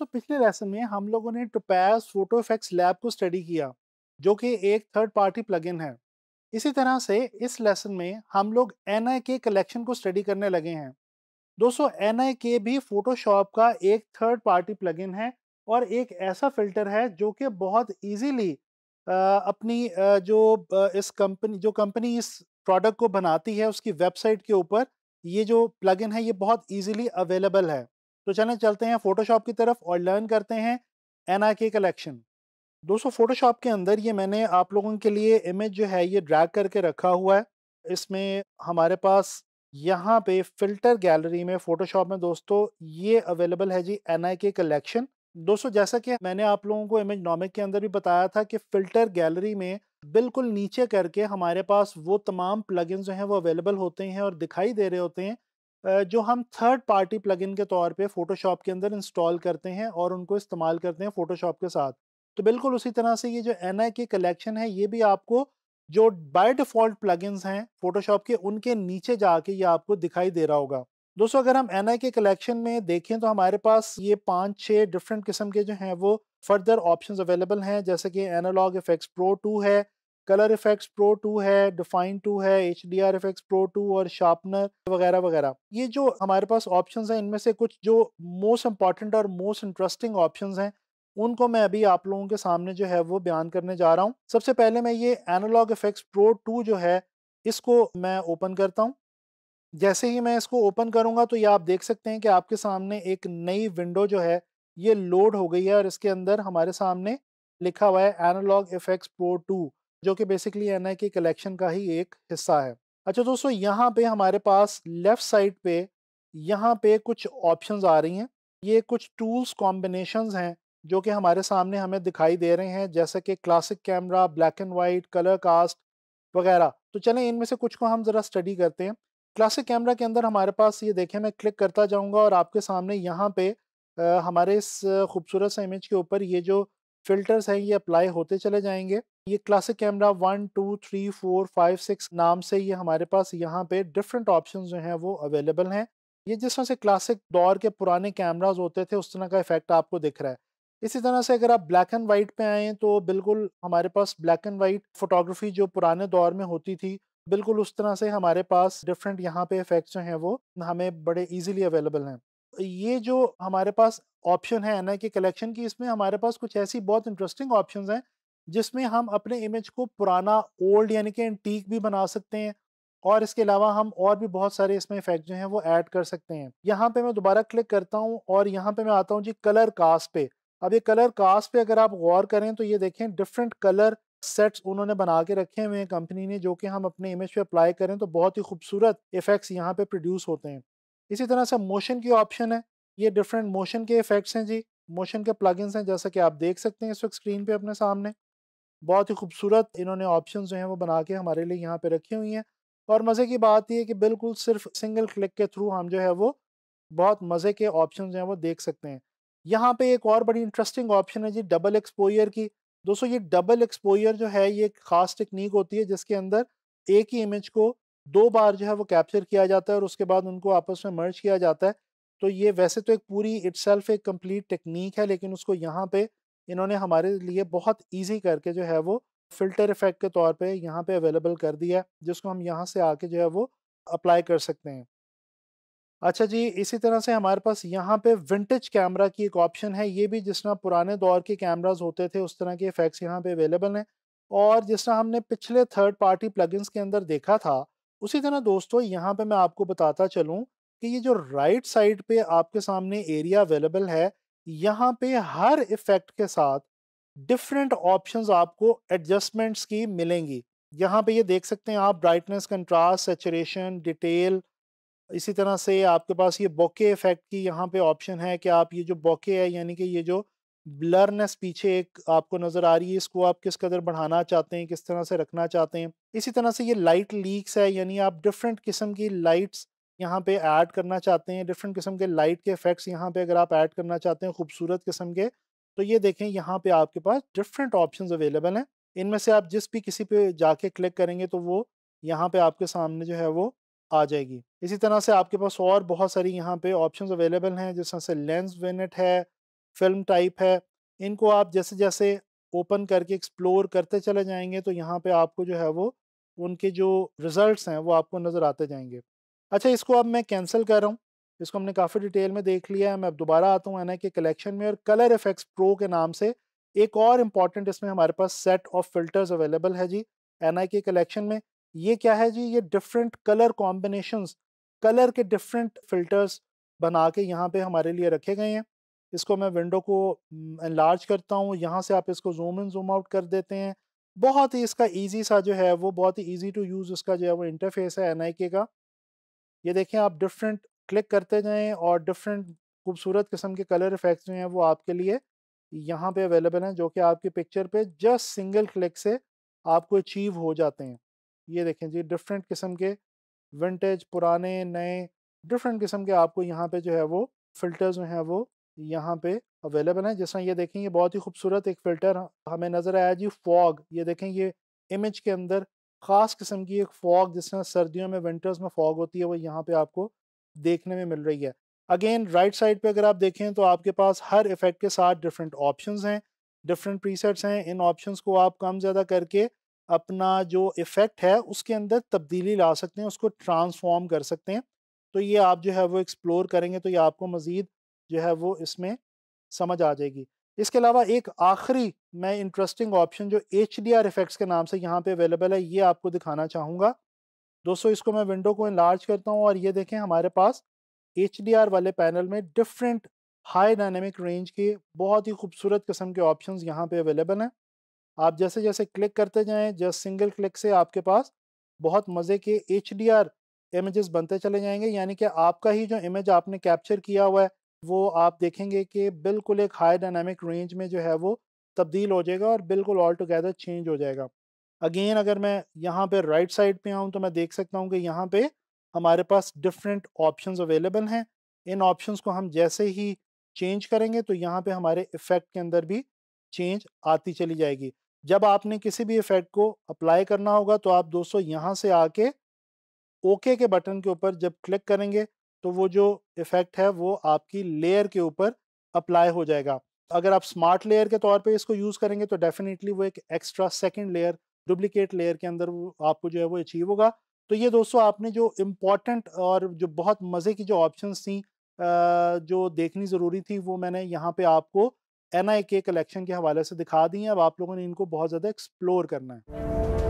दोस्तों पिछले लेसन में हम लोगों ने टोपैस फोटो इफेक्ट्स लैब को स्टडी किया जो कि एक थर्ड पार्टी प्लगइन है इसी तरह से इस लेसन में हम लोग एन के कलेक्शन को स्टडी करने लगे हैं दोस्तों एन के भी फोटोशॉप का एक थर्ड पार्टी प्लगइन है और एक ऐसा फिल्टर है जो कि बहुत इजीली अपनी जो इस कंपनी जो कंपनी इस प्रोडक्ट को बनाती है उसकी वेबसाइट के ऊपर ये जो प्लगइन है ये बहुत इजीली अवेलेबल है तो चलें चलते हैं फोटोशॉप की तरफ और लर्न करते हैं एन आई के कलेक्शन दोस्तों फोटोशॉप के अंदर ये मैंने आप लोगों के लिए इमेज जो है ये ड्रैग करके रखा हुआ है इसमें हमारे पास यहाँ पे फिल्टर गैलरी में फोटोशॉप में दोस्तों ये अवेलेबल है जी एन के कलेक्शन दोस्तों जैसा कि मैंने आप लोगों को इमेज नॉमिक के अंदर भी बताया था कि फिल्टर गैलरी में बिल्कुल नीचे करके हमारे पास वो तमाम प्लगइन्स जो हैं वो अवेलेबल होते हैं और दिखाई दे रहे होते हैं जो हम थर्ड पार्टी प्लगइन के तौर पे फोटोशॉप के अंदर इंस्टॉल करते हैं और उनको इस्तेमाल करते हैं फोटोशॉप के साथ तो बिल्कुल उसी तरह से ये जो एन के कलेक्शन है ये भी आपको जो बाय डिफ़ॉल्ट प्लगइन्स हैं फोटोशॉप के उनके नीचे जाके ये आपको दिखाई दे रहा होगा दोस्तों अगर हम एन के कलेक्शन में देखें तो हमारे पास ये पाँच छः डिफरेंट किस्म के जो हैं वो फर्दर ऑप्शन अवेलेबल हैं जैसे कि analog effects X pro two है कलर इफेक्ट्स प्रो टू है डिफाइन टू है H D R effects pro two और शार्पनर वगैरह वगैरह ये जो हमारे पास ऑप्शन हैं इनमें से कुछ जो मोस्ट इंपॉर्टेंट और मोस्ट इंटरेस्टिंग ऑप्शन हैं उनको मैं अभी आप लोगों के सामने जो है वो बयान करने जा रहा हूँ सबसे पहले मैं ये एनालॉग इफेक्ट्स प्रो टू जो है इसको मैं ओपन करता हूँ जैसे ही मैं इसको ओपन करूँगा तो ये आप देख सकते हैं कि आपके सामने एक नई विंडो जो है ये लोड हो गई है और इसके अंदर हमारे सामने लिखा हुआ है एनालॉग इफेक्ट्स प्रो टू जो कि बेसिकली एन आई के कलेक्शन का ही एक हिस्सा है अच्छा दोस्तों यहाँ पे हमारे पास लेफ़्ट साइड पे यहाँ पे कुछ ऑप्शंस आ रही हैं ये कुछ टूल्स कॉम्बिनेशंस हैं जो कि हमारे सामने हमें दिखाई दे रहे हैं जैसे कि classic camera black and white colour cast वगैरह तो चलें इनमें से कुछ को हम ज़रा स्टडी करते हैं क्लासिक कैमरा के अंदर हमारे पास ये देखें मैं क्लिक करता जाऊँगा और आपके सामने यहाँ पे हमारे इस खूबसूरत से इमेज के ऊपर ये जो फिल्टर्स हैं ये अप्लाई होते चले जाएंगे ये classic camera one two three four five six नाम से ये हमारे पास यहाँ पे डिफरेंट ऑप्शन जो हैं वो अवेलेबल हैं ये जिस तरह से क्लासिक दौर के पुराने कैमराज होते थे उस तरह का इफेक्ट आपको दिख रहा है इसी तरह से अगर आप ब्लैक एंड वाइट पे आएँ तो बिल्कुल हमारे पास ब्लैक एंड वाइट फोटोग्राफी जो पुराने दौर में होती थी बिल्कुल उस तरह से हमारे पास डिफरेंट यहाँ पे इफेक्ट्स जो हैं वो हमें बड़े इजीली अवेलेबल हैं ये जो हमारे पास ऑप्शन है एन के कलेक्शन की इसमें हमारे पास कुछ ऐसी बहुत इंटरेस्टिंग ऑप्शन हैं जिसमें हम अपने इमेज को पुराना ओल्ड यानी कि एंटीक भी बना सकते हैं और इसके अलावा हम और भी बहुत सारे इसमें इफेक्ट जो हैं वो ऐड कर सकते हैं यहाँ पे मैं दोबारा क्लिक करता हूँ और यहाँ पे मैं आता हूँ जी कलर कास्ट पे अब ये कलर कास्ट पे अगर आप गौर करें तो ये देखें डिफरेंट कलर सेट्स उन्होंने बना के रखे हुए हैं कंपनी ने जो कि हम अपने इमेज पे अप्लाई करें तो बहुत ही खूबसूरत इफेक्ट्स यहाँ पे प्रोड्यूस होते हैं इसी तरह से मोशन की ऑप्शन है ये डिफरेंट मोशन के इफेक्ट्स हैं जी मोशन के प्लगइन्स हैं जैसा कि आप देख सकते हैं इस वक्त स्क्रीन पे अपने सामने बहुत ही खूबसूरत इन्होंने ऑप्शन जो हैं वो बना के हमारे लिए यहाँ पे रखी हुई हैं और मज़े की बात यह कि बिल्कुल सिर्फ सिंगल क्लिक के थ्रू हम जो है वो बहुत मज़े के ऑप्शन जो हैं वो देख सकते हैं यहाँ पे एक और बड़ी इंटरेस्टिंग ऑप्शन है जी डबल एक्सपोयर की दोस्तों ये डबल एक्सपोयर जो है ये एक ख़ास टेक्निक होती है जिसके अंदर एक ही इमेज को दो बार जो है वो कैप्चर किया जाता है और उसके बाद उनको आपस में मर्ज किया जाता है तो ये वैसे तो एक पूरी इट्स एक कम्प्लीट टेक्निक है लेकिन उसको यहाँ पे इन्होंने हमारे लिए बहुत ईजी करके जो है वो फिल्टर इफेक्ट के तौर पे यहाँ पे अवेलेबल कर दिया है जिसको हम यहाँ से आके जो है वो अप्लाई कर सकते हैं अच्छा जी इसी तरह से हमारे पास यहाँ पे विंटेज कैमरा की एक ऑप्शन है ये भी जिस तरह पुराने दौर के कैमराज होते थे उस तरह के इफेक्ट्स यहाँ पे अवेलेबल हैं और जिस तरह हमने पिछले थर्ड पार्टी प्लगइन्स के अंदर देखा था उसी तरह दोस्तों यहाँ पे मैं आपको बताता चलूँ कि ये जो राइट साइड पे आपके सामने एरिया अवेलेबल है यहाँ पे हर इफ़ेक्ट के साथ डिफरेंट ऑप्शंस आपको एडजस्टमेंट्स की मिलेंगी यहाँ पे ये देख सकते हैं आप ब्राइटनेस कंट्रास्ट सेचुरेशन डिटेल इसी तरह से आपके पास ये बोके इफ़ेक्ट की यहाँ पे ऑप्शन है कि आप ये जो बोके है यानी कि ये जो ब्लरनेस पीछे एक आपको नज़र आ रही है इसको आप किस कदर बढ़ाना चाहते हैं किस तरह से रखना चाहते हैं इसी तरह से ये लाइट लीक्स है यानी आप डिफरेंट किस्म की लाइट्स यहाँ पे ऐड करना चाहते हैं डिफरेंट किस्म के लाइट के इफ़ेक्ट्स यहाँ पे अगर आप ऐड करना चाहते हैं खूबसूरत किस्म के तो ये देखें यहाँ पे आपके पास डिफरेंट ऑप्शंस अवेलेबल हैं इनमें से आप जिस भी किसी पे जाके क्लिक करेंगे तो वो यहाँ पे आपके सामने जो है वो आ जाएगी इसी तरह से आपके पास और बहुत सारी यहाँ पे ऑप्शन अवेलेबल हैं जिस तरह से लेंस वेनेट है फिल्म टाइप है इनको आप जैसे जैसे ओपन करके एक्सप्लोर करते चले जाएंगे तो यहाँ पे आपको जो है वो उनके जो रिज़ल्ट हैं वो आपको नज़र आते जाएंगे अच्छा इसको अब मैं कैंसिल कर रहा हूँ इसको हमने काफ़ी डिटेल में देख लिया है मैं अब दोबारा आता हूँ एन के कलेक्शन में और कलर इफेक्ट्स प्रो के नाम से एक और इम्पॉर्टेंट इसमें हमारे पास सेट ऑफ फिल्टर्स अवेलेबल है जी एन के कलेक्शन में ये क्या है जी ये डिफरेंट कलर कॉम्बिनेशन कलर के डिफरेंट फिल्टर्स बना के यहाँ पे हमारे लिए रखे गए हैं इसको मैं विंडो को एनलार्ज करता हूँ यहाँ से आप इसको जूम इन जूम आउट कर देते हैं बहुत ही इसका इजी सा जो है वो बहुत ही इजी टू यूज़ इसका जो है वो इंटरफेस है एन का ये देखें आप डिफरेंट क्लिक करते जाएं और डिफरेंट खूबसूरत किस्म के कलर इफ़ेक्ट जो हैं वो आपके लिए यहाँ पे अवेलेबल हैं जो कि आपके पिक्चर पे जस्ट सिंगल क्लिक से आपको अचीव हो जाते हैं ये देखें जी डिफरेंट किस्म के विंटेज पुराने नए डिफरेंट किस्म के आपको यहाँ पे जो है वो फिल्टर जो हैं वो यहाँ पे अवेलेबल है जिस तरह ये देखें ये बहुत ही खूबसूरत एक फ़िल्टर हमें नज़र आया जी फॉग ये देखें ये इमेज के अंदर ख़ास किस्म की एक फॉग जिस तरह सर्दियों में विंटर्स में फॉग होती है वो यहाँ पे आपको देखने में मिल रही है अगेन राइट साइड पे अगर आप देखें तो आपके पास हर इफेक्ट के साथ डिफरेंट ऑप्शन हैं डिफरेंट प्रीसेट्स हैं इन ऑप्शन को आप कम ज़्यादा करके अपना जो इफ़ेक्ट है उसके अंदर तब्दीली ला सकते हैं उसको ट्रांसफॉर्म कर सकते हैं तो ये आप जो है वो एक्सप्लोर करेंगे तो ये आपको मज़ीद जो है वो इसमें समझ आ जाएगी इसके अलावा एक आखिरी मैं इंटरेस्टिंग ऑप्शन जो एच डी आर इफेक्ट्स के नाम से यहाँ पे अवेलेबल है ये आपको दिखाना चाहूँगा दोस्तों इसको मैं विंडो को इनलार्ज करता हूँ और ये देखें हमारे पास एच डी आर वाले पैनल में डिफरेंट हाई डायनेमिक रेंज के बहुत ही खूबसूरत किस्म के ऑप्शन यहाँ पर अवेलेबल हैं आप जैसे जैसे क्लिक करते जाएँ जस्ट सिंगल क्लिक से आपके पास बहुत मज़े के एच डी आर इमेजेस बनते चले जाएंगे यानी कि आपका ही जो इमेज आपने कैप्चर किया हुआ है वो आप देखेंगे कि बिल्कुल एक हाई डायनामिक रेंज में जो है वो तब्दील हो जाएगा और बिल्कुल ऑल टुगेदर चेंज हो जाएगा अगेन अगर मैं यहाँ पे राइट साइड पे आऊँ तो मैं देख सकता हूँ कि यहाँ पे हमारे पास डिफरेंट ऑप्शंस अवेलेबल हैं इन ऑप्शंस को हम जैसे ही चेंज करेंगे तो यहाँ पे हमारे इफ़ेक्ट के अंदर भी चेंज आती चली जाएगी जब आपने किसी भी इफ़ेक्ट को अप्लाई करना होगा तो आप दोस्तों यहाँ से आके ओके के बटन के ऊपर जब क्लिक करेंगे तो वो जो इफ़ेक्ट है वो आपकी लेयर के ऊपर अप्लाई हो जाएगा अगर आप स्मार्ट लेयर के तौर पे इसको यूज़ करेंगे तो डेफिनेटली वो एक extra second layer duplicate layer के अंदर आपको जो है वो अचीव होगा तो ये दोस्तों आपने जो इम्पोर्टेंट और जो बहुत मज़े की जो ऑप्शन थी जो देखनी ज़रूरी थी वो मैंने यहाँ पे आपको एन आई के कलेक्शन के हवाले से दिखा दी हैं अब आप लोगों ने इनको बहुत ज़्यादा एक्सप्लोर करना है